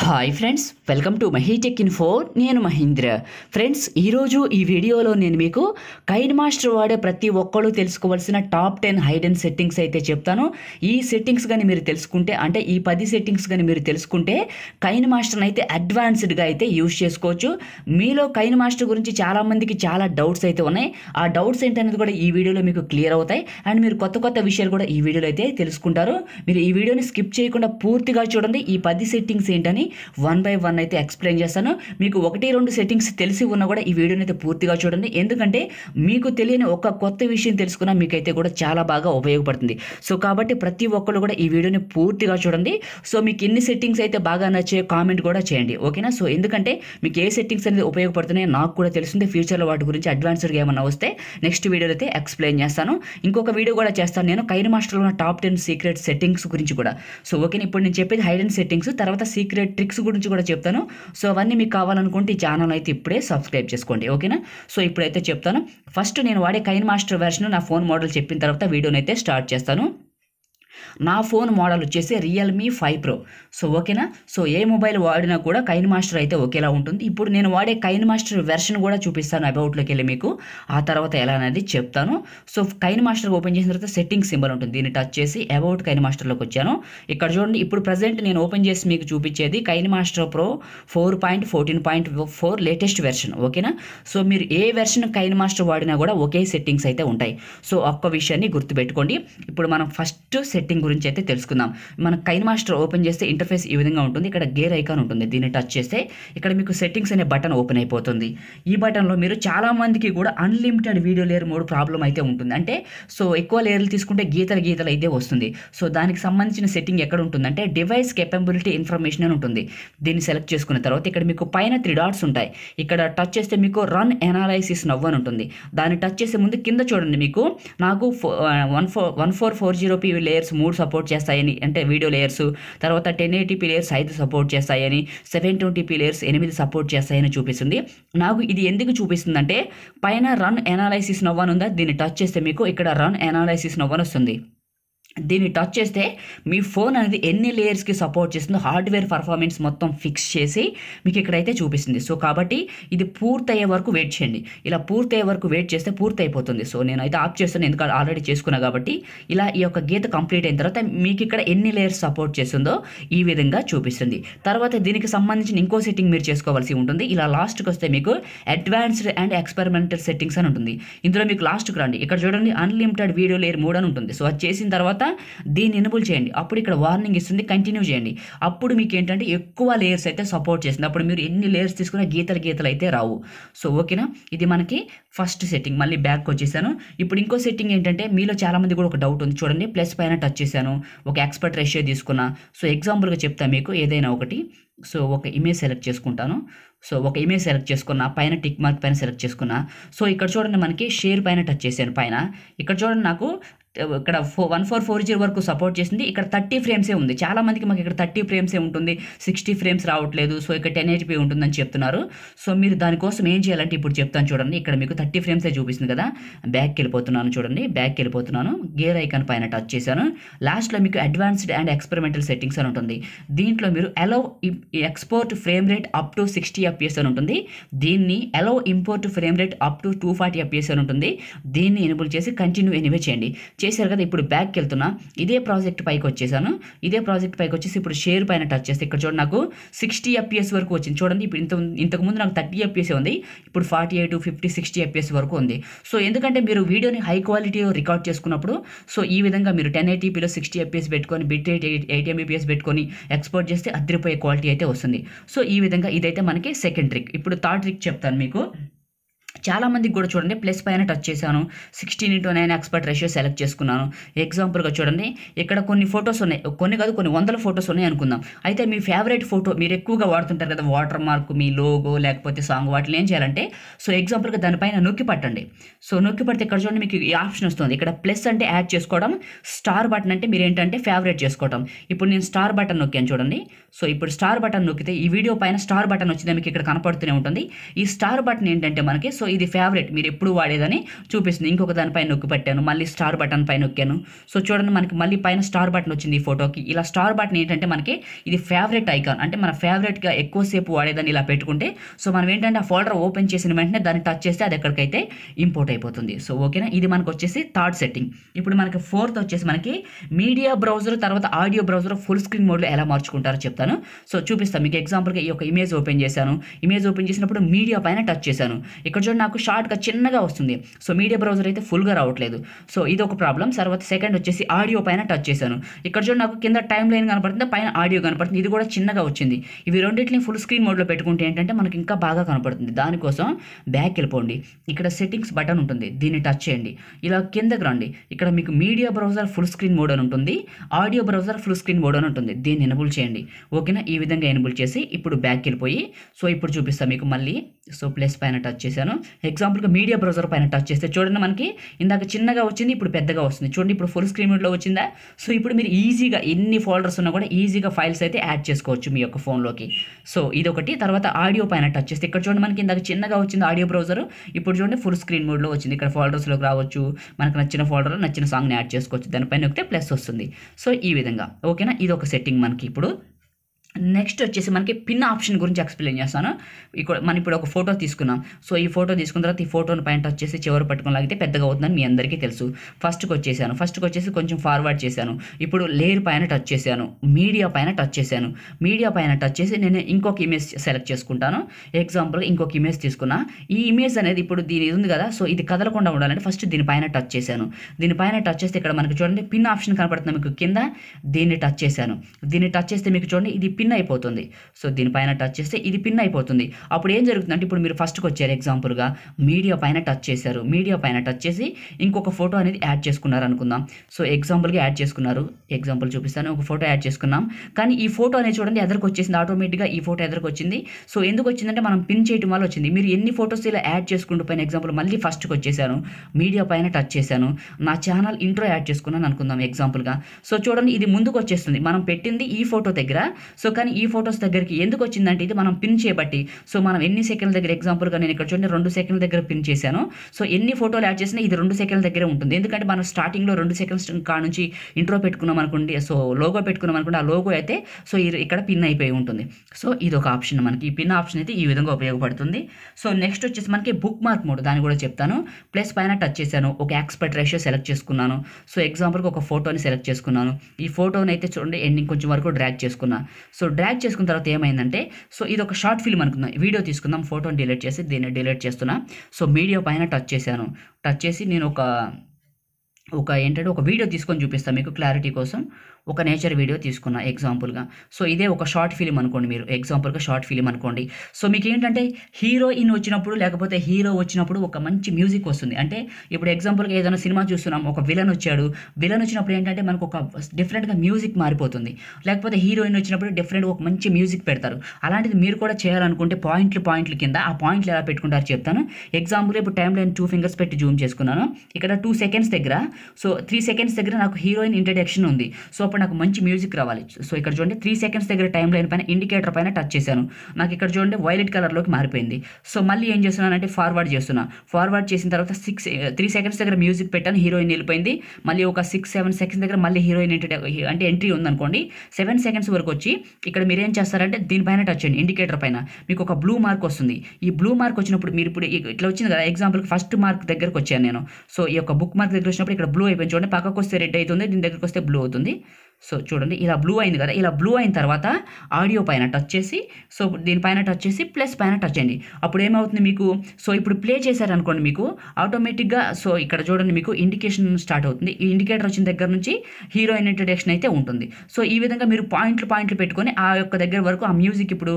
Hi friends welcome to Mahitech four నేను Mahindra friends ఈరోజు ఈ వీడియోలో నేను మీకు కైన్ మాస్టర్ వాడే ప్రతి ఒక్కళ్ళు తెలుసుకోవాల్సిన టాప్ టెన్ హైడెన్ సెట్టింగ్స్ అయితే చెప్తాను ఈ సెట్టింగ్స్ కానీ మీరు తెలుసుకుంటే అంటే ఈ పది సెట్టింగ్స్ కానీ మీరు తెలుసుకుంటే కైన్ మాస్టర్ని అయితే అడ్వాన్స్డ్గా అయితే యూజ్ చేసుకోవచ్చు మీలో కైన్ మాస్టర్ గురించి చాలామందికి చాలా డౌట్స్ అయితే ఉన్నాయి ఆ డౌట్స్ ఏంటనేది కూడా ఈ వీడియోలో మీకు క్లియర్ అవుతాయి అండ్ మీరు కొత్త కొత్త విషయాలు కూడా ఈ వీడియోలో అయితే తెలుసుకుంటారు మీరు ఈ వీడియోని స్కిప్ చేయకుండా పూర్తిగా చూడండి ఈ పది సెట్టింగ్స్ ఏంటని అని వన్ బై వన్ అయితే ఎక్స్ప్లెయిన్ చేస్తాను మీకు ఒకటి రెండు సెట్టింగ్స్ తెలిసి ఉన్నా కూడా ఈ వీడియోని అయితే పూర్తిగా చూడండి ఎందుకంటే మీకు తెలియని ఒక కొత్త విషయం తెలుసుకున్నా మీకైతే కూడా చాలా బాగా ఉపయోగపడుతుంది సో కాబట్టి ప్రతి ఒక్కరు కూడా ఈ వీడియోని పూర్తిగా చూడండి సో మీకు ఎన్ని సెట్టింగ్స్ అయితే బాగా నచ్చే కామెంట్ కూడా చేయండి ఓకేనా సో ఎందుకంటే మీకు ఏ సెట్టింగ్స్ అనేది ఉపయోగపడుతున్నాయో నాకు కూడా తెలుస్తుంది ఫ్యూచర్లో వాటి గురించి అడ్వాన్స్డ్గా ఏమన్నా వస్తే నెక్స్ట్ వీడియోలో అయితే ఎక్స్ప్లెయిన్ చేస్తాను ఇంకొక వీడియో కూడా చేస్తాను నేను కైర్ మాస్టర్లో ఉన్న టాప్ టెన్ సీక్రెట్ సెట్టింగ్స్ గురించి కూడా సో ఓకేనా ఇప్పుడు నేను చెప్పేది హైడెన్ సెట్టింగ్స్ తర్వాత సీక్రెట్ ట్రిక్స్ గురించి కూడా చెప్తాను సో అవన్నీ మీకు కావాలనుకుంటే ఈ ఛానల్ అయితే ఇప్పుడే సబ్స్క్రైబ్ చేసుకోండి ఓకేనా సో ఇప్పుడైతే చెప్తాను ఫస్ట్ నేను వాడే కైన్ మాస్టర్ వెర్షన్ నా ఫోన్ మోడల్ చెప్పిన తర్వాత వీడియోనైతే అయితే స్టార్ట్ చేస్తాను నా ఫోన్ మోడల్ వచ్చేసి రియల్మీ ఫైవ్ ప్రో సో ఓకేనా సో ఏ మొబైల్ వాడినా కూడా కైన్ మాస్టర్ అయితే ఒకేలా ఉంటుంది ఇప్పుడు నేను వాడే కైన్ మాస్టర్ వెర్షన్ కూడా చూపిస్తాను అబౌట్లోకి వెళ్ళి మీకు ఆ తర్వాత ఎలా అనేది చెప్తాను సో కైన్ మాస్టర్ ఓపెన్ చేసిన తర్వాత సెట్టింగ్ సింబల్ ఉంటుంది దీన్ని టచ్ చేసి అబౌట్ కైన్ మాస్టర్లోకి వచ్చాను ఇక్కడ చూడండి ఇప్పుడు ప్రజెంట్ నేను ఓపెన్ చేసి మీకు చూపించేది KineMaster pro four point fourteen point four latest version ఓకేనా సో మీరు ఏ వెర్షన్ కైన్ మాస్టర్ వాడినా కూడా ఒకే సెట్టింగ్స్ అయితే ఉంటాయి సో ఒక్క విషయాన్ని గుర్తుపెట్టుకోండి ఇప్పుడు మనం ఫస్ట్ సెట్టింగ్ సెట్టింగ్ గురించి అయితే తెలుసుకుందాం మన కైన్ మాస్టర్ ఓపెన్ చేస్తే ఇంటర్ఫేస్ ఈ విధంగా ఉంటుంది ఇక్కడ గేర్ ఐకాన్ ఉంటుంది దీన్ని టచ్ చేస్తే ఇక్కడ మీకు సెట్టింగ్స్ అనే బటన్ ఓపెన్ అయిపోతుంది ఈ బటన్లో మీరు చాలామందికి కూడా unlimited video layer mode problem అయితే ఉంటుంది అంటే సో ఎక్కువ లేయర్లు తీసుకుంటే గీతల గీతలు అయితే వస్తుంది సో దానికి సంబంధించిన సెట్టింగ్ ఎక్కడ ఉంటుందంటే డివైస్ కెపబిలిటీ ఇన్ఫర్మేషన్ అని ఉంటుంది దీన్ని సెలెక్ట్ చేసుకున్న తర్వాత ఇక్కడ మీకు పైన త్రీ డాట్స్ ఉంటాయి ఇక్కడ టచ్ చేస్తే మీకు రన్ ఎనాలైసిస్ నవ్వు అని ఉంటుంది దాన్ని టచ్ చేసే ముందు కింద చూడండి మీకు నాకు one four one four four zero P layers మూడు సపోర్ట్ చేస్తాయని అంటే వీడియో లేయర్స్ తర్వాత టెన్ ఏటీపీ లేయర్స్ ఐదు సపోర్ట్ చేస్తాయని సెవెన్ ట్వంటీపీ లేయర్స్ ఎనిమిది సపోర్ట్ చేస్తాయని చూపిస్తుంది నాకు ఇది ఎందుకు చూపిస్తుందంటే పైన రన్ ఎనాలైసిస్ నవ్వనుందా దీన్ని టచ్ చేస్తే మీకు ఇక్కడ రన్ ఎనాలైసిస్ నవ్వనొస్తుంది వస్తుంది దీన్ని టచ్ చేస్తే మీ ఫోన్ అనేది ఎన్ని లేయర్స్కి సపోర్ట్ చేస్తుందో హార్డ్వేర్ పర్ఫార్మెన్స్ మొత్తం ఫిక్స్ చేసి మీకు ఇక్కడైతే చూపిస్తుంది సో కాబట్టి ఇది పూర్తయ్యే వరకు వెయిట్ చేయండి ఇలా పూర్తయ్యే వరకు వెయిట్ చేస్తే పూర్తి అయిపోతుంది సో నేనైతే ఆప్ చేస్తాను ఎందుకంటే ఆల్రెడీ చేసుకున్నా కాబట్టి ఇలా ఈ యొక్క గీత కంప్లీట్ అయిన తర్వాత మీకు ఇక్కడ ఎన్ని లేయర్స్ సపోర్ట్ చేస్తుందో ఈ విధంగా చూపిస్తుంది తర్వాత దీనికి సంబంధించిన ఇంకో సెట్టింగ్ మీరు చేసుకోవాల్సి ఉంటుంది ఇలా లాస్ట్కి వస్తే మీకు అడ్వాన్స్డ్ అండ్ ఎక్స్పెరిమెంటల్ సెట్టింగ్స్ అని ఉంటుంది ఇందులో మీకు లాస్ట్కి రండి ఇక్కడ చూడండి అన్లిమిటెడ్ వీడియో లేయర్ మూడు అని ఉంటుంది సో అది చేసిన తర్వాత తర్వాత దీన్ని ఎనబుల్ చేయండి అప్పుడు ఇక్కడ వార్నింగ్ ఇస్తుంది కంటిన్యూ చేయండి అప్పుడు మీకు ఏంటంటే ఎక్కువ లేయర్స్ అయితే సపోర్ట్ చేస్తుంది అప్పుడు మీరు ఎన్ని లేయర్స్ తీసుకున్నా గీతలు గీతలు అయితే రావు సో ఓకేనా ఇది మనకి ఫస్ట్ సెట్టింగ్ మళ్ళీ బ్యాక్ వచ్చేసాను ఇప్పుడు ఇంకో సెట్టింగ్ ఏంటంటే మీలో చాలామంది కూడా ఒక డౌట్ ఉంది చూడండి ప్లస్ పైన టచ్ చేశాను ఒక ఎక్స్పర్ట్ రేషియో తీసుకున్నా సో ఎగ్జాంపుల్గా చెప్తా మీకు ఏదైనా ఒకటి సో ఒక ఇమేజ్ సెలెక్ట్ చేసుకుంటాను సో ఒక ఇమేజ్ సెలెక్ట్ చేసుకున్నా పైన టిక్ మార్క్ పైన సెలెక్ట్ చేసుకున్నా సో ఇక్కడ చూడండి మనకి షేర్ పైన టచ్ చేశాను పైన ఇక్కడ చూడండి నాకు ఇక్కడ four one four four zero వరకు సపోర్ట్ చేసింది ఇక్కడ థర్టీ ఫ్రేమ్సే ఉంది చాలా మందికి మాకు ఇక్కడ థర్టీ ఫ్రేమ్సే ఉంటుంది సిక్స్టీ ఫ్రేమ్స్ రావట్లేదు సో ఇక్కడ టెన్ ఎయిటీ ఉంటుందని చెప్తున్నారు సో మీరు దానికోసం ఏం చేయాలంటే ఇప్పుడు చెప్తాను చూడండి ఇక్కడ మీకు థర్టీ ఫ్రేమ్సే చూపిస్తుంది కదా బ్యాక్ వెళ్ళిపోతున్నాను చూడండి బ్యాక్ వెళ్ళిపోతున్నాను గేర్ ఐకాన్ పైన టచ్ చేశాను లాస్ట్లో మీకు అడ్వాన్స్డ్ అండ్ ఎక్స్పెరిమెంటల్ సెట్టింగ్స్ అని ఉంటుంది దీంట్లో మీరు allow export frame rate up to sixty FPS అని ఉంటుంది దీన్ని allow import frame rate up to two forty FPS అని ఉంటుంది దీన్ని ఎనబుల్ చేసి కంటిన్యూ ఎనివే చేయండి చేశారు కదా ఇప్పుడు బ్యాక్కి వెళ్తున్నా ఇదే ప్రాజెక్ట్ పైకి వచ్చేసాను ఇదే ప్రాజెక్ట్ పైకి వచ్చేసి ఇప్పుడు షేర్ పైన టచ్ చేస్తే ఇక్కడ చూడండి నాకు సిక్స్టీ ఎఫ్పిఎస్ వరకు వచ్చింది చూడండి ఇప్పుడు ఇంత ఇంతకుముందు నాకు థర్టీ ఎఫ్పిఎస్ ఉంది ఇప్పుడు forty eight fifty sixty FPS వరకు ఉంది సో ఎందుకంటే మీరు వీడియోని హై క్వాలిటీ రికార్డ్ చేసుకున్నప్పుడు సో ఈ విధంగా మీరు టెన్ ఎయిటీపీలో సిక్స్టీ ఎఫ్పిఎస్ పెట్టుకొని బిట్ రేట్ ఎయిట్ ఎంబీపీఎస్ పెట్టుకొని ఎక్స్పోర్ట్ చేస్తే అద్రిపోయే క్వాలిటీ అయితే వస్తుంది సో ఈ విధంగా ఇదైతే మనకి సెకండ్ ట్రిక్ ఇప్పుడు థర్డ్ ట్రిక్ చెప్తాను మీకు చాలామందికి కూడా చూడండి ప్లస్ పైన టచ్ చేశాను sixteen into nine expert ratio select చేసుకున్నాను ఎగ్జాంపుల్గా చూడండి ఇక్కడ కొన్ని ఫొటోస్ ఉన్నాయి కొన్ని కాదు కొన్ని వందల ఫొటోస్ ఉన్నాయి అనుకుందాం అయితే మీ ఫేవరెట్ ఫోటో మీరు ఎక్కువగా వాడుతుంటారు కదా వాటర్ మార్క్ మీ లోగో లేకపోతే సాంగ్ వాటిని ఏం చేయాలంటే సో ఎగ్జాంపుల్గా దానిపైన నొక్కి పట్టండి సో నొక్కి పడితే ఇక్కడ చూడండి మీకు ఈ ఆప్షన్ వస్తుంది ఇక్కడ ప్లస్ అంటే యాడ్ చేసుకోవడం స్టార్ బటన్ అంటే మీరు ఏంటంటే ఫేవరెట్ చేసుకోవడం ఇప్పుడు నేను స్టార్ బటన్ నొక్కాను చూడండి సో ఇప్పుడు స్టార్ బటన్ నొక్కితే ఈ వీడియో పైన స్టార్ బటన్ వచ్చింది మీకు ఇక్కడ కనపడుతూనే ఉంటుంది ఈ స్టార్ బటన్ ఏంటంటే మనకి సో ఇది ఫేవరెట్ మీరు ఎప్పుడు వాడేదని చూపిస్తుంది ఇంకొక దానిపై నొక్కి పెట్టాను మళ్ళీ స్టార్ బటన్ పైన నొక్కాను సో చూడండి మనకి మళ్ళీ పైన స్టార్ బటన్ వచ్చింది ఈ ఫోటోకి ఇలా స్టార్ బటన్ ఏంటంటే మనకి ఇది ఫేవరెట్ ఐకాన్ అంటే మన ఫేవరెట్గా ఎక్కువసేపు వాడేదాన్ని ఇలా పెట్టుకుంటే సో మనం ఏంటంటే ఆ ఫోల్డర్ ఓపెన్ చేసిన వెంటనే దాన్ని టచ్ చేస్తే అది ఎక్కడికైతే ఇంపోర్ట్ అయిపోతుంది సో ఓకేనా ఇది మనకు వచ్చేసి థర్డ్ సెట్టింగ్ ఇప్పుడు మనకి ఫోర్త్ వచ్చేసి మనకి మీడియా బ్రౌజర్ తర్వాత ఆడియో బ్రౌజర్ ఫుల్ స్క్రీన్ మోడ్లో ఎలా మార్చుకుంటారో చెప్తాను సో చూపిస్తాను మీకు ఎగ్జాంపుల్గా ఈ యొక్క ఇమేజ్ ఓపెన్ చేశాను ఇమేజ్ ఓపెన్ చేసినప్పుడు మీడియా పైన టచ్ చేశాను ఇక్కడ చూడండి నాకు షార్ట్గా చిన్నగా వస్తుంది సో మీడియా బ్రౌజర్ అయితే ఫుల్గా రావట్లేదు సో ఇది ఒక ప్రాబ్లం తర్వాత సెకండ్ వచ్చేసి ఆడియో పైన టచ్ చేశాను ఇక్కడ చూడండి నాకు కింద టైం లైన్ కనపడుతుంది పైన ఆడియో కనపడుతుంది ఇది కూడా చిన్నగా వచ్చింది ఇవి రెండింటిని ఫుల్ స్క్రీన్ మోడ్లో పెట్టుకుంటే ఏంటంటే మనకి ఇంకా బాగా కనపడుతుంది దానికోసం బ్యాక్ వెళ్ళిపోండి ఇక్కడ సెట్టింగ్స్ బటన్ ఉంటుంది దీన్ని టచ్ చేయండి ఇలా కిందకి రండి ఇక్కడ మీకు media browser full screen mode అని ఉంటుంది audio browser full screen mode అని ఉంటుంది దీన్ని ఎనబుల్ చేయండి ఓకేనా ఈ విధంగా ఎనబుల్ చేసి ఇప్పుడు బ్యాక్ వెళ్ళిపోయి సో ఇప్పుడు చూపిస్తాను మీకు మళ్ళీ సో ప్లస్ పైన టచ్ చేశాను ఎగ్జాంపుల్గా మీడియా బ్రౌజర్ పైన టచ్ చేస్తే చూడండి మనకి ఇందాక చిన్నగా వచ్చింది ఇప్పుడు పెద్దగా వస్తుంది చూడండి ఇప్పుడు ఫుల్ స్క్రీన్ మోడ్లో వచ్చిందా సో ఇప్పుడు మీరు ఈజీగా ఎన్ని ఫోల్డర్స్ ఉన్నా కూడా ఈజీగా ఫైల్స్ అయితే యాడ్ చేసుకోవచ్చు మీ యొక్క ఫోన్లోకి సో ఇదొకటి తర్వాత ఆడియో పైన టచ్ చేస్తే ఇక్కడ చూడండి మనకి ఇందాక చిన్నగా వచ్చింది ఆడియో బ్రౌజర్ ఇప్పుడు చూడండి ఫుల్ స్క్రీన్ మోడ్లో వచ్చింది ఇక్కడ ఫోల్డర్స్లోకి రావచ్చు మనకు నచ్చిన ఫోల్డర్ నచ్చిన సాంగ్ని యాడ్ చేసుకోవచ్చు దానిపైన ఒకటే ప్లస్ వస్తుంది సో ఈ విధంగా ఓకేనా ఇది ఒక సెట్టింగ్ మనకి ఇప్పుడు నెక్స్ట్ వచ్చేసి మనకి పిన్ ఆప్షన్ గురించి ఎక్స్ప్లెయిన్ చేస్తాను ఇక్కడ మనం ఇప్పుడు ఒక ఫోటో తీసుకున్నాం సో ఈ ఫోటో తీసుకున్న తర్వాత ఈ ఫోటోని పైన టచ్ చేసి చివరి పట్టుకుని లాగితే పెద్దగా అవుతుందని మీ అందరికీ తెలుసు ఫస్ట్కి వచ్చేసాను ఫస్ట్కి వచ్చేసి కొంచెం ఫార్వర్డ్ చేశాను ఇప్పుడు లేయర్ పైన టచ్ చేశాను మీడియా పైన టచ్ చేశాను మీడియా పైన టచ్ చేసి నేను ఇంకొక ఇమేజ్ సెలెక్ట్ చేసుకుంటాను ఎగ్జాంపుల్ ఇంకొక ఇమేజ్ తీసుకున్నా ఈ ఇమేజ్ అనేది ఇప్పుడు దీని ఉంది కదా సో ఇది కదలకుండా ఉండాలంటే ఫస్ట్ దీనిపైన టచ్ చేశాను దీనిపైన టచ్ చేస్తే ఇక్కడ మనకి చూడండి పిన్ ఆప్షన్ కనపడుతుంది మీకు కింద దీన్ని టచ్ చేశాను దీన్ని టచ్ చేస్తే మీకు చూడండి ఇది పిన్ అయిపోతుంది సో దీనిపైన టచ్ చేస్తే ఇది పిన్ అయిపోతుంది అప్పుడు ఏం జరుగుతుందంటే ఇప్పుడు మీరు ఫస్ట్కి వచ్చారు ఎగ్జాంపుల్గా మీడియా పైన టచ్ చేశారు మీడియా పైన టచ్ చేసి ఇంకొక ఫోటో అనేది యాడ్ చేసుకున్నారు అనుకుందాం సో ఎగ్జాంపుల్గా యాడ్ చేసుకున్నారు ఎగ్జాంపుల్ చూపిస్తాను ఒక ఫోటో యాడ్ చేసుకున్నాం కానీ ఈ ఫోటో అనేది చూడండి ఎదరికి వచ్చేసింది ఆటోమేటిక్గా ఈ ఫోటో ఎదరికి వచ్చింది సో ఎందుకు వచ్చిందంటే మనం పిన్ చేయడం వల్ల వచ్చింది మీరు ఎన్ని ఫోటోస్ ఇలా యాడ్ చేసుకుంటూ పైన ఎగ్జాంపుల్ మళ్ళీ ఫస్ట్కి వచ్చేసాను మీడియా పైన టచ్ చేశాను నా ఛానల్ ఇంట్రో యాడ్ చేసుకున్నాను అనుకుందాం ఎగ్జాంపుల్గా సో చూడండి ఇది ముందుకు వచ్చేస్తుంది మనం పెట్టింది ఈ ఫోటో దగ్గర సో కానీ ఈ ఫొటోస్ దగ్గరికి ఎందుకు వచ్చిందంటే ఇది మనం పిన్ చేయబట్టి సో మనం ఎన్ని సెకండ్ల దగ్గర ఎగ్జాంపుల్గా నేను ఇక్కడ చూడండి రెండు సెకండ్ల దగ్గర పిన్ చేశాను సో ఎన్ని ఫోటోలు యాడ్ చేసినా ఇది రెండు సెకండ్ల దగ్గర ఉంటుంది ఎందుకంటే మనం స్టార్టింగ్లో రెండు సెకండ్స్ కా నుంచి ఇంట్రో పెట్టుకున్నాం అనుకోండి సో లోగో పెట్టుకున్నాం అనుకోండి ఆ లోగో అయితే సో ఇక్కడ పిన్ అయిపోయి ఉంటుంది సో ఇది ఒక ఆప్షన్ మనకి ఈ పిన్ ఆప్షన్ అయితే ఈ విధంగా ఉపయోగపడుతుంది సో నెక్స్ట్ వచ్చేసి మనకి బుక్ మార్క్ మోడ్ దాన్ని కూడా చెప్తాను ప్లస్ పైన టచ్ చేశాను ఒక ఎక్స్పర్ట్ రేషియో సెలెక్ట్ చేసుకున్నాను సో ఎగ్జాంపుల్కి ఒక ఫోటోని సెలెక్ట్ చేసుకున్నాను ఈ ఫోటోని అయితే చూడండి ఎండింగ్ కొంచెం వరకు డ్రాక్ చేసుకున్నాను సో సో డ్రాగ్ చేసుకున్న తర్వాత ఏమైందంటే సో ఇది ఒక షార్ట్ ఫిల్మ్ అనుకుందాం వీడియో తీసుకుందాం ఫోటోని డిలీట్ చేసి దీన్ని డిలీట్ చేస్తున్నా సో మీడియా పైన టచ్ చేశాను టచ్ చేసి నేను ఒక ఒక ఏంటంటే ఒక వీడియో తీసుకొని చూపిస్తాను మీకు క్లారిటీ కోసం ఒక నేచర్ వీడియో తీసుకున్నా ఎగ్జాంపుల్గా సో ఇదే ఒక షార్ట్ ఫిలిం అనుకోండి మీరు ఎగ్జాంపుల్గా షార్ట్ ఫిలిం అనుకోండి సో మీకు ఏంటంటే హీరోయిన్ వచ్చినప్పుడు లేకపోతే హీరో వచ్చినప్పుడు ఒక మంచి మ్యూజిక్ వస్తుంది అంటే ఇప్పుడు ఎగ్జాంపుల్గా ఏదైనా సినిమా చూస్తున్నాం ఒక విలన్ వచ్చాడు విలన్ వచ్చినప్పుడు ఏంటంటే మనకు ఒక డిఫరెంట్గా మ్యూజిక్ మారిపోతుంది లేకపోతే హీరోయిన్ వచ్చినప్పుడు డిఫరెంట్ ఒక మంచి మ్యూజిక్ పెడతారు అలాంటిది మీరు కూడా చేయాలనుకుంటే పాయింట్లు పాయింట్లు కింద ఆ పాయింట్లు ఎలా పెట్టుకుంటారు చెప్తాను ఎగ్జాంపుల్ ఇప్పుడు టైం నేను టూ ఫింగర్స్ పెట్టి జూమ్ చేసుకున్నాను ఇక్కడ టూ సెకండ్స్ దగ్గర సో త్రీ సెకండ్స్ దగ్గర నాకు హీరోయిన్ ఇంట్రడక్షన్ ఉంది సో పాటు నాకు మంచి మ్యూజిక్ రావాలి సో ఇక్కడ చూడండి త్రీ సెకండ్స్ దగ్గర టైం లైన్ పైన ఇండికేటర్ పైన టచ్ చేశాను నాకు ఇక్కడ చూడండి వైలెట్ కలర్లోకి మారిపోయింది సో మళ్ళీ ఏం చేస్తున్నానంటే ఫార్వర్డ్ చేస్తున్నా ఫార్వర్డ్ చేసిన తర్వాత సిక్స్ త్రీ సెకండ్స్ దగ్గర మ్యూజిక్ పెట్టాను హీరోయిన్ వెళ్ళిపోయింది మళ్ళీ ఒక సిక్స్ సెవెన్ సెకండ్స్ దగ్గర మళ్ళీ హీరోయిన్ అంటే ఎంట్రీ ఉందనుకోండి సెవెన్ సెకండ్స్ వరకు వచ్చి ఇక్కడ మీరు ఏం చేస్తారంటే దీనిపైన టచ్ చేయండి ఇండికేటర్ పైన మీకు ఒక బ్లూ మార్క్ వస్తుంది ఈ బ్లూ మార్క్ వచ్చినప్పుడు మీరు ఇప్పుడు ఇట్లా వచ్చింది కదా ఎగ్జాంపుల్కి ఫస్ట్ మార్క్ దగ్గరకు వచ్చాను నేను సో ఈ యొక్క బుక్ మార్క్ దగ్గర వచ్చినప్పుడు ఇక్కడ బ్లూ అయిపోయింది చూడండి పక్కకు వస్తే రెడ్ అవుతుంది దీని దగ్గరకు వస్తే బ్లూ అవుతుంది సో చూడండి ఇలా బ్లూ అయింది కదా ఇలా బ్లూ అయిన తర్వాత ఆడియో పైన టచ్ చేసి సో దీనిపైన టచ్ చేసి ప్లస్ పైన టచ్ అయ్యండి అప్పుడు ఏమవుతుంది మీకు సో ఇప్పుడు ప్లే చేశారనుకోండి మీకు ఆటోమేటిక్గా సో ఇక్కడ చూడండి మీకు ఇండికేషన్ స్టార్ట్ అవుతుంది ఈ ఇండికేటర్ వచ్చిన దగ్గర నుంచి హీరోయిన్ ఇంట్రడక్షన్ అయితే ఉంటుంది సో ఈ విధంగా మీరు పాయింట్లు పాయింట్లు పెట్టుకొని ఆ యొక్క దగ్గర వరకు ఆ మ్యూజిక్ ఇప్పుడు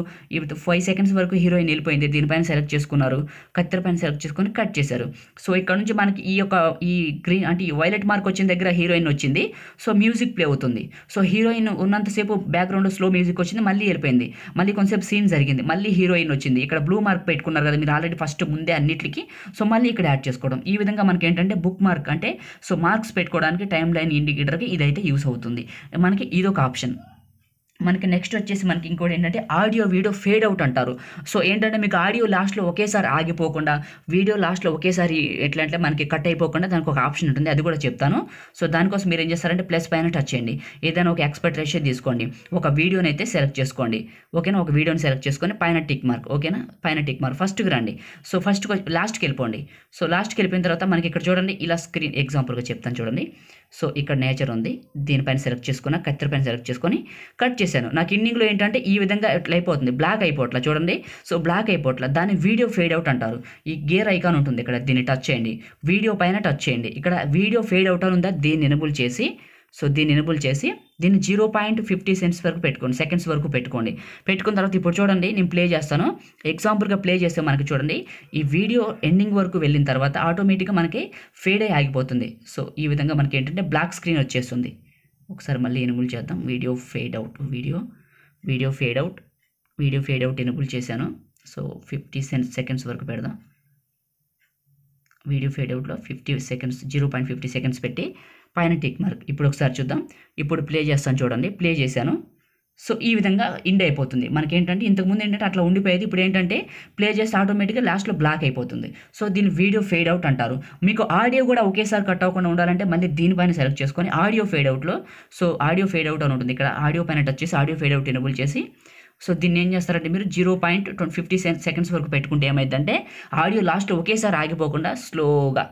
ఫైవ్ సెకండ్స్ వరకు హీరోయిన్ వెళ్ళిపోయింది దీనిపైన సెలెక్ట్ చేసుకున్నారు కత్తెర పైన సెలెక్ట్ చేసుకొని కట్ చేశారు సో ఇక్కడ నుంచి మనకి ఈ యొక్క ఈ గ్రీన్ అంటే ఈ వైలెట్ మార్క్ వచ్చిన దగ్గర హీరోయిన్ వచ్చింది సో మ్యూజిక్ ప్లే అవుతుంది సో హీరోయిన్ ఉన్నంతసేపు బ్యాక్గ్రౌండ్ స్లో మ్యూజిక్ వచ్చింది మళ్ళీ వెళ్ళిపోయింది మళ్ళీ కొంతసేపు సీన్ జరిగింది మళ్ళీ హీరోయిన్ వచ్చింది ఇక్కడ బ్లూ మార్క్ పెట్టుకున్నారు కదా మీరు ఆల్రెడీ ఫస్ట్ ముందే అన్నిటికి సో మళ్ళీ ఇక్కడ యాడ్ చేసుకోవడం ఈ విధంగా మనకి ఏంటంటే బుక్ మార్క్ అంటే సో మార్క్స్ పెట్టుకోవడానికి టైం లైన్ ఇండికేటర్కి ఇదైతే యూస్ అవుతుంది మనకి ఇదొక ఆప్షన్ Hmm. మనకి నెక్స్ట్ వచ్చేసి మనకి ఇంకోటి ఏంటంటే ఆడియో వీడియో ఫేడ్ అవుట్ అంటారు సో ఏంటంటే మీకు ఆడియో లాస్ట్లో ఒకేసారి ఆగిపోకుండా వీడియో లాస్ట్లో ఒకేసారి ఎట్లా అంటే మనకి కట్ అయిపోకుండా దానికి ఒక ఆప్షన్ ఉంటుంది అది కూడా చెప్తాను సో దానికోసం మీరు ఏం చేస్తారంటే ప్లస్ పైన టచ్ చేయండి ఏదైనా ఒక ఎక్స్పర్ట్ రేషియో తీసుకోండి ఒక వీడియోని అయితే సెలెక్ట్ చేసుకోండి ఓకేనా ఒక వీడియోని సెలెక్ట్ చేసుకొని పైన టిక్ మార్క్ ఓకేనా పైన టిక్ మార్క్ ఫస్ట్కి రండి సో ఫస్ట్ లాస్ట్కి వెళ్ళిపోండి సో లాస్ట్కి వెళ్ళిపోయిన తర్వాత మనకి ఇక్కడ చూడండి ఇలా స్క్రీన్ ఎగ్జాంపుల్గా చెప్తాను చూడండి సో ఇక్కడ నేచర్ ఉంది దీనిపైన సెలెక్ట్ చేసుకున్నా కత్తెర పైన సెలెక్ట్ చేసుకొని కట్ చేశాను నాకు ఇన్నింగ్లో ఏంటంటే ఈ విధంగా ఇట్లా అయిపోతుంది బ్లాక్ అయిపోవట్లా చూడండి సో బ్లాక్ అయిపోవట్లా దాన్ని వీడియో ఫేడ్ అవుట్ అంటారు ఈ గేర్ ఐకాన్ ఉంటుంది ఇక్కడ దీన్ని టచ్ చేయండి వీడియో పైన టచ్ చేయండి ఇక్కడ వీడియో ఫేడ్ అవుట్ అని ఉందా దీన్ని ఎనబుల్ చేసి సో దీన్ని ఎనబుల్ చేసి దీన్ని జీరో పాయింట్ ఫిఫ్టీ సెంట్స్ వరకు పెట్టుకోండి సెకండ్స్ వరకు పెట్టుకోండి పెట్టుకున్న తర్వాత ఇప్పుడు చూడండి నేను ప్లే చేస్తాను ఎగ్జాంపుల్గా ప్లే చేస్తే మనకి చూడండి ఈ వీడియో ఎండింగ్ వరకు వెళ్ళిన తర్వాత ఆటోమేటిక్గా మనకి ఫేడ్ అయ్యి ఆగిపోతుంది సో ఈ విధంగా మనకి ఏంటంటే బ్లాక్ స్క్రీన్ వచ్చేస్తుంది ఒకసారి మళ్ళీ ఎనబుల్ చేద్దాం video fade out video video fade out video fade out enable చేశాను సో ఫిఫ్టీ సెంట్ సెకండ్స్ వరకు పెడదాం వీడియో ఫేడ్ అవుట్లో fifty seconds zero point fifty seconds పెట్టి పైన టిక్ మార్క్ ఇప్పుడు ఒకసారి చూద్దాం ఇప్పుడు ప్లే చేస్తాను చూడండి ప్లే చేశాను సో ఈ విధంగా ఇండ్ అయిపోతుంది మనకేంటంటే ఇంతకుముందు ఏంటంటే అట్లా ఉండిపోయేది ఇప్పుడు ఏంటంటే ప్లే చేస్తే ఆటోమేటిక్గా లాస్ట్లో బ్లాక్ అయిపోతుంది సో దీని వీడియో ఫేడ్ అవుట్ అంటారు మీకు ఆడియో కూడా ఒకేసారి కట్ అవ్వకుండా ఉండాలంటే మళ్ళీ దీనిపైన సెలెక్ట్ చేసుకొని ఆడియో ఫేడ్ అవుట్లో సో ఆడియో ఫేడ్ అవుట్ అని ఉంటుంది ఇక్కడ ఆడియో పైన టచ్ చేసి ఆడియో ఫేడ్ అవుట్ ఎనబుల్ చేసి సో దీన్ని ఏం చేస్తారంటే మీరు zero point twenty fifty seconds వరకు పెట్టుకుంటే ఏమైందంటే ఆడియో లాస్ట్ ఒకేసారి ఆగిపోకుండా స్లోగా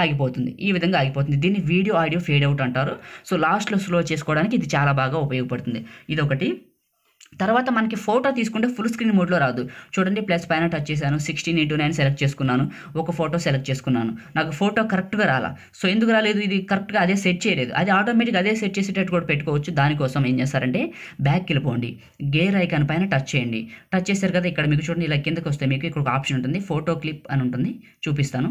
ఆగిపోతుంది ఈ విధంగా ఆగిపోతుంది దీన్ని వీడియో ఆడియో ఫేడ్ అవుట్ అంటారు సో లాస్ట్లో స్లో చేసుకోవడానికి ఇది చాలా బాగా ఉపయోగపడుతుంది ఇదొకటి తర్వాత మనకి ఫోటో తీసుకుంటే ఫుల్ స్క్రీన్ మోడ్లో రాదు చూడండి ప్లస్ పైన టచ్ చేశాను సిక్స్టీన్ ఇంటూ నైన్ సెలెక్ట్ చేసుకున్నాను ఒక ఫోటో సెలెక్ట్ చేసుకున్నాను నాకు ఫోటో కరెక్ట్గా రాలా సో ఎందుకు రాలేదు ఇది కరెక్ట్గా అదే సెట్ చేయలేదు అది ఆటోమేటిక్ అదే సెట్ చేసేటట్టు కూడా పెట్టుకోవచ్చు దానికోసం ఏం చేస్తారంటే బ్యాక్ వెళ్ళిపోండి గేర్ ఐకాన్ పైన టచ్ చేయండి టచ్ చేశారు కదా ఇక్కడ మీకు చూడండి ఇలా కిందకి వస్తే మీకు ఇక్కడ ఒక ఆప్షన్ ఉంటుంది ఫోటో క్లిప్ అని ఉంటుంది చూపిస్తాను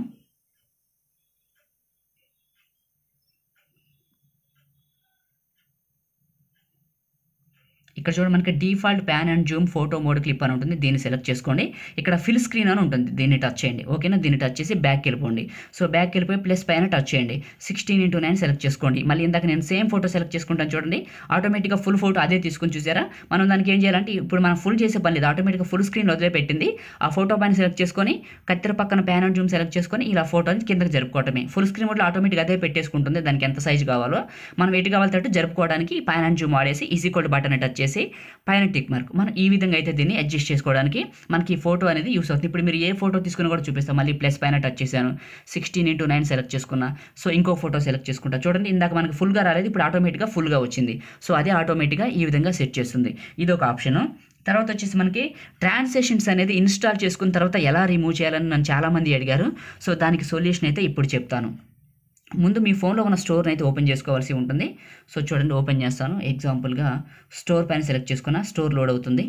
ఇక్కడ చూడండి మనకి default pan and zoom photo mode clip అని ఉంటుంది దీన్ని సెలెక్ట్ చేసుకోండి ఇక్కడ ఫిల్ స్క్రీన్ అని ఉంటుంది దీన్ని టచ్ చేయండి ఓకేనా దీన్ని టచ్ చేసి బ్యాక్ వెళ్ళిపోండి సో బ్యాక్ వెళ్ళిపోయి ప్లస్ పైన టచ్ చేయండి సిక్స్టీన్ ఇంటూ నైన్ సెలెక్ట్ చేసుకోండి మళ్ళీ ఇందాక నేను సేమ్ ఫోటో సెలెక్ట్ చేసుకుంటాను చూడండి ఆటోమేటిక్గా ఫుల్ ఫోటో అదే తీసుకుని చూసారా మనం దానికి ఏం చేయాలంటే ఇప్పుడు మనం ఫుల్ చేసే పని లేదు ఆటోమేటిక్గా ఫుల్ స్క్రీన్ పెట్టింది ఆ ఫోటో పైన సెలెక్ట్ చేసుకొని కత్తెర పక్కన ప్యాన్ అండ్ జూమ్ సెలెక్ట్ చేసుకొని ఇలా ఫోటోని కిందకి జరుపుకోవటమే ఫుల్ స్క్రీన్ మోడ్లో ఆటోమేటిక్గా అదే పెట్టేసుకుంటుంది దానికి ఎంత సైజ్ కావాలో మనం ఎటు కావాలంటే జరుపుకోవడానికి ప్యాన్ అండ్ జూమ్ ఆడేసి ఈజీ కోడ్ బటన్ టచ్ చేసి పైన టిక్ మార్క్ మనం ఈ విధంగా అయితే దీన్ని అడ్జస్ట్ చేసుకోవడానికి మనకి ఫోటో అనేది యూస్ అవుతుంది ఇప్పుడు మీరు ఏ ఫోటో తీసుకుని కూడా చూపిస్తాం మళ్ళీ ప్లస్ పైన టచ్ చేశాను సిక్స్టీన్ ఇంటూ నైన్ సెలెక్ట్ చేసుకున్నా సో ఇంకో ఫోటో సెలెక్ట్ చేసుకుంటా చూడండి ఇందాక మనకి ఫుల్గా రాలేదు ఇప్పుడు ఆటోమేటిక్గా ఫుల్గా వచ్చింది సో అదే ఆటోమేటిక్గా ఈ విధంగా సెట్ చేస్తుంది ఇది ఒక ఆప్షను తర్వాత వచ్చేసి మనకి ట్రాన్సాక్షన్స్ అనేది ఇన్స్టాల్ చేసుకున్న తర్వాత ఎలా రిమూవ్ చేయాలని నన్ను చాలామంది అడిగారు సో దానికి సొల్యూషన్ అయితే ఇప్పుడు చెప్తాను ముందు మీ ఫోన్లో ఉన్న స్టోర్ని అయితే ఓపెన్ చేసుకోవాల్సి ఉంటుంది సో చూడండి ఓపెన్ చేస్తాను ఎగ్జాంపుల్గా స్టోర్ పైన సెలెక్ట్ చేసుకున్న స్టోర్ లోడ్ అవుతుంది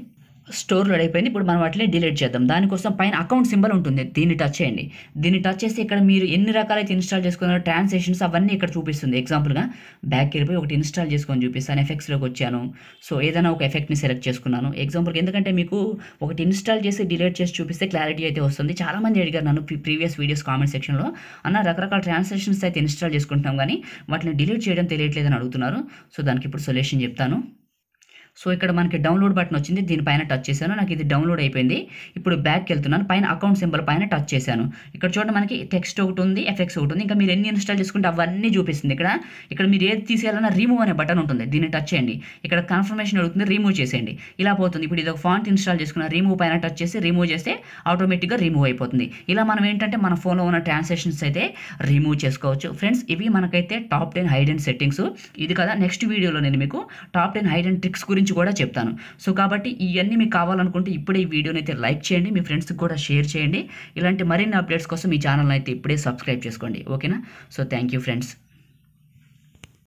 స్టోర్ లోడ్ అయిపోయింది ఇప్పుడు మనం వాటిని డిలీట్ చేద్దాం దానికోసం పైన అకౌంట్ సింబల్ ఉంటుంది దీన్ని టచ్ చేయండి దీన్ని టచ్ చేస్తే ఇక్కడ మీరు ఎన్ని రకాలైతే ఇన్స్టాల్ చేసుకున్నారో ట్రాన్సాక్షన్స్ అవన్నీ ఇక్కడ చూపిస్తుంది ఎగ్జాంపుల్గా బ్యాక్ వెళ్ళిపోయి ఒకటి ఇన్స్టాల్ చేసుకొని చూపిస్తాను ఎఫెక్ట్స్లోకి వచ్చాను సో ఏదైనా ఒక ఎఫెక్ట్ని సెలెక్ట్ చేసుకున్నాను ఎగ్జాంపుల్కి ఎందుకంటే మీకు ఒకటి ఇన్స్టాల్ చేసి డిలీట్ చేసి చూపిస్తే క్లారిటీ అయితే వస్తుంది చాలామంది అడిగారు నన్ను ప్రీవియస్ వీడియోస్ కామెంట్ సెక్షన్లో అన్న రకరకాల ట్రాన్సాక్షన్స్ అయితే ఇన్స్టాల్ చేసుకుంటున్నాం కానీ వాటిని డిలీట్ చేయడం తెలియట్లేదని అడుగుతున్నారు సో దానికి ఇప్పుడు సొల్యూషన్ చెప్తాను సో ఇక్కడ మనకి డౌన్లోడ్ బటన్ వచ్చింది దీనిపైన టచ్ చేశాను నాకు ఇది డౌన్లోడ్ అయిపోయింది ఇప్పుడు బ్యాక్కి వెళ్తున్నాను పైన అకౌంట్ సింబల్ పైన టచ్ చేశాను ఇక్కడ చూడండి మనకి టెక్స్ట్ ఒకటి ఉంది ఎఫెక్ట్స్ ఒకటి ఉంది ఇంకా మీరు ఎన్ని ఇన్స్టాల్ చేసుకుంటే అవన్నీ చూపిస్తుంది ఇక్కడ ఇక్కడ మీరు ఏది తీసేయాలన్నా రిమూవ్ అనే బటన్ ఉంటుంది దీన్ని టచ్ చేయండి ఇక్కడ కన్ఫర్మేషన్ అడుగుతుంది రిమూవ్ చేసేయండి ఇలా పోతుంది ఇప్పుడు ఇది ఒక ఫాంట్ ఇన్స్టాల్ చేసుకున్న రిమూవ్ పైన టచ్ చేసి రిమూవ్ చేస్తే ఆటోమేటిక్గా రిమూవ్ అయిపోతుంది ఇలా మనం ఏంటంటే మన ఫోన్లో ఉన్న ట్రాన్సాక్షన్స్ అయితే రిమూవ్ చేసుకోవచ్చు ఫ్రెండ్స్ ఇవి మనకైతే top ten hide and settings ఇది కదా నెక్స్ట్ వీడియోలో నేను మీకు top ten hide and tricks గురించి గురించి కూడా చెప్తాను సో కాబట్టి ఇవన్నీ మీకు కావాలనుకుంటే ఇప్పుడే ఈ వీడియోని అయితే లైక్ చేయండి మీ ఫ్రెండ్స్కి కూడా షేర్ చేయండి ఇలాంటి మరిన్ని అప్డేట్స్ కోసం మీ ఛానల్ అయితే ఇప్పుడే సబ్స్క్రైబ్ చేసుకోండి ఓకేనా సో థ్యాంక్ యూ ఫ్రెండ్స్